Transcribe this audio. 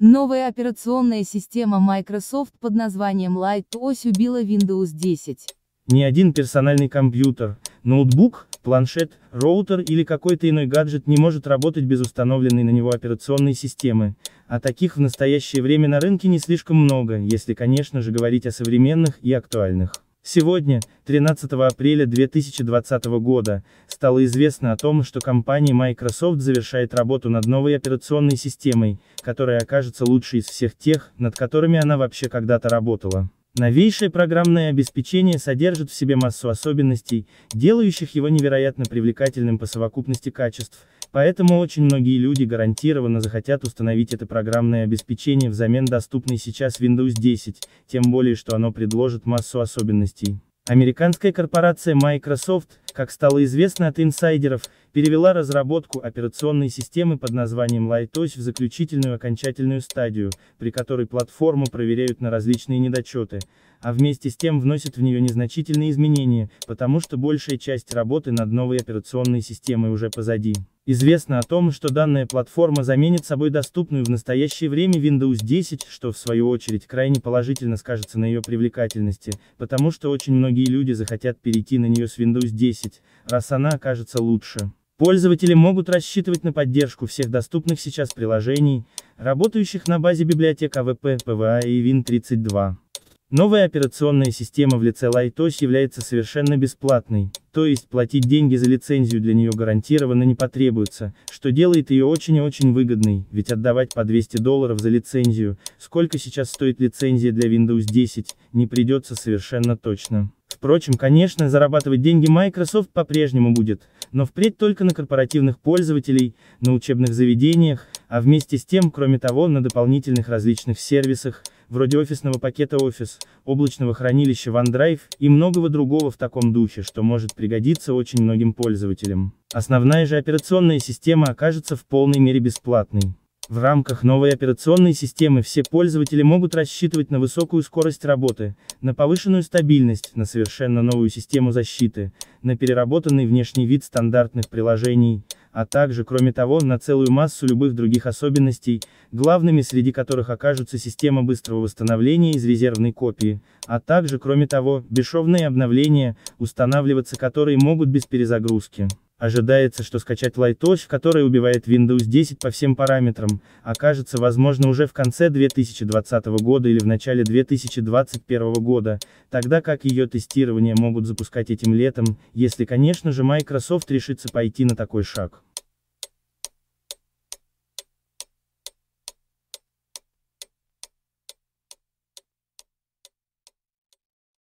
Новая операционная система Microsoft под названием Light OS убила Windows 10. Ни один персональный компьютер, ноутбук, планшет, роутер или какой-то иной гаджет не может работать без установленной на него операционной системы, а таких в настоящее время на рынке не слишком много, если конечно же говорить о современных и актуальных. Сегодня, 13 апреля 2020 года, стало известно о том, что компания Microsoft завершает работу над новой операционной системой, которая окажется лучшей из всех тех, над которыми она вообще когда-то работала. Новейшее программное обеспечение содержит в себе массу особенностей, делающих его невероятно привлекательным по совокупности качеств, Поэтому очень многие люди гарантированно захотят установить это программное обеспечение взамен доступной сейчас Windows 10, тем более что оно предложит массу особенностей. Американская корпорация Microsoft, как стало известно от инсайдеров, перевела разработку операционной системы под названием LightOS в заключительную окончательную стадию, при которой платформу проверяют на различные недочеты, а вместе с тем вносят в нее незначительные изменения, потому что большая часть работы над новой операционной системой уже позади. Известно о том, что данная платформа заменит собой доступную в настоящее время Windows 10, что в свою очередь крайне положительно скажется на ее привлекательности, потому что очень многие люди захотят перейти на нее с Windows 10, 10, раз она окажется лучше. Пользователи могут рассчитывать на поддержку всех доступных сейчас приложений, работающих на базе библиотек АВП, ПВА и Win32. Новая операционная система в лице Lightos является совершенно бесплатной, то есть платить деньги за лицензию для нее гарантированно не потребуется, что делает ее очень и очень выгодной, ведь отдавать по 200 долларов за лицензию, сколько сейчас стоит лицензия для Windows 10, не придется совершенно точно. Впрочем, конечно, зарабатывать деньги Microsoft по-прежнему будет, но впредь только на корпоративных пользователей, на учебных заведениях, а вместе с тем, кроме того, на дополнительных различных сервисах, вроде офисного пакета Office, облачного хранилища OneDrive и многого другого в таком духе, что может пригодиться очень многим пользователям. Основная же операционная система окажется в полной мере бесплатной. В рамках новой операционной системы все пользователи могут рассчитывать на высокую скорость работы, на повышенную стабильность, на совершенно новую систему защиты, на переработанный внешний вид стандартных приложений, а также, кроме того, на целую массу любых других особенностей, главными среди которых окажутся система быстрого восстановления из резервной копии, а также, кроме того, бесшовные обновления, устанавливаться которые могут без перезагрузки. Ожидается, что скачать Lightwatch, который убивает Windows 10 по всем параметрам, окажется возможно уже в конце 2020 года или в начале 2021 года, тогда как ее тестирование могут запускать этим летом, если конечно же Microsoft решится пойти на такой шаг.